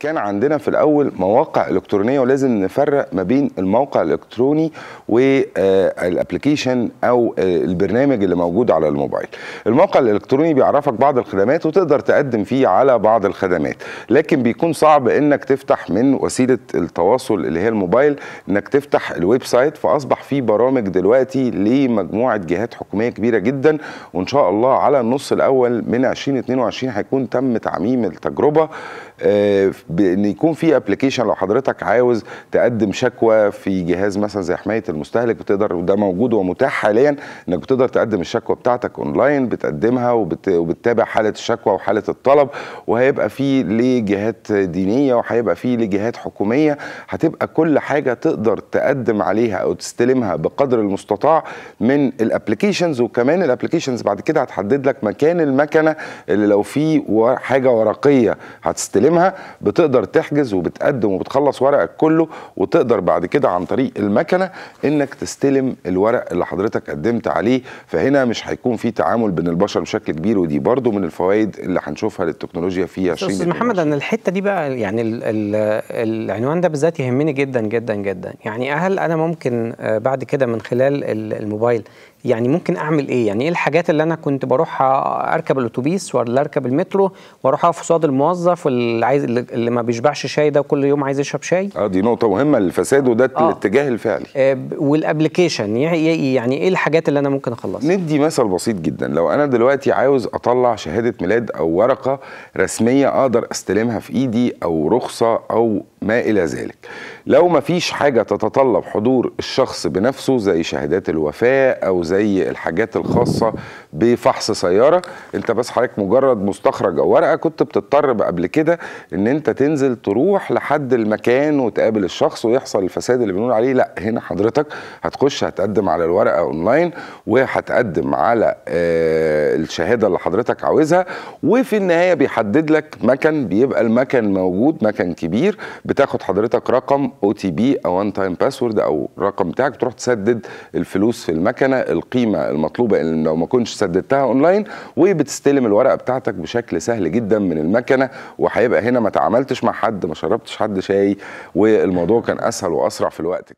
كان عندنا في الاول مواقع الكترونيه ولازم نفرق ما بين الموقع الالكتروني والابلكيشن او البرنامج اللي موجود على الموبايل الموقع الالكتروني بيعرفك بعض الخدمات وتقدر تقدم فيه على بعض الخدمات لكن بيكون صعب انك تفتح من وسيله التواصل اللي هي الموبايل انك تفتح الويب سايت فاصبح في برامج دلوقتي لمجموعه جهات حكوميه كبيره جدا وان شاء الله على النص الاول من 2022 هيكون تم تعميم التجربه آه، بان يكون في ابلكيشن لو حضرتك عاوز تقدم شكوى في جهاز مثلا زي حمايه المستهلك بتقدر وده موجود ومتاح حاليا انك بتقدر تقدم الشكوى بتاعتك اونلاين بتقدمها وبتتابع حاله الشكوى وحاله الطلب وهيبقى في لجهات دينيه وهيبقى في لجهات حكوميه هتبقى كل حاجه تقدر تقدم عليها او تستلمها بقدر المستطاع من الابلكيشنز وكمان الابلكيشنز بعد كده هتحدد لك مكان المكنه اللي لو في حاجه ورقيه هتستلمها بتستلمها بتقدر تحجز وبتقدم وبتخلص ورقك كله وتقدر بعد كده عن طريق المكنه انك تستلم الورق اللي حضرتك قدمت عليه فهنا مش هيكون في تعامل بين البشر بشكل كبير ودي برضو من الفوائد اللي هنشوفها للتكنولوجيا في 20 استاذ محمد انا الحته دي بقى يعني الـ الـ العنوان ده بالذات يهمني جدا جدا جدا يعني هل انا ممكن آه، بعد كده من خلال الموبايل يعني ممكن اعمل ايه يعني ايه الحاجات اللي انا كنت بروح اركب الاتوبيس ولا اركب المترو واروح اقف قصاد الموظف وال اللي عايز اللي ما بيشبعش شاي ده كل يوم عايز يشرب شاي اه دي نقطه مهمه الفساد وده آه. الاتجاه الفعلي آه والابلكيشن يعني, يعني ايه الحاجات اللي انا ممكن اخلصها ندي مثل بسيط جدا لو انا دلوقتي عاوز اطلع شهاده ميلاد او ورقه رسميه اقدر استلمها في ايدي او رخصه او ما الى ذلك لو ما فيش حاجة تتطلب حضور الشخص بنفسه زي شهادات الوفاة أو زي الحاجات الخاصة بفحص سيارة أنت بس حضرتك مجرد مستخرج أو ورقة كنت بتضطر قبل كده أن أنت تنزل تروح لحد المكان وتقابل الشخص ويحصل الفساد اللي بنقول عليه لا هنا حضرتك هتخش هتقدم على الورقة أونلاين وهتقدم على آه، الشهادة اللي حضرتك عاوزها وفي النهاية بيحدد لك مكان بيبقى المكان موجود مكان كبير بتاخد حضرتك رقم او تي بي او ان تايم باسورد او الرقم بتاعك بتروح تسدد الفلوس في المكنه القيمه المطلوبه ان لو ما كنتش سددتها اونلاين وبتستلم الورقه بتاعتك بشكل سهل جدا من المكنه وهيبقى هنا ما تعاملتش مع حد ما شربتش حد شاي والموضوع كان اسهل واسرع في الوقت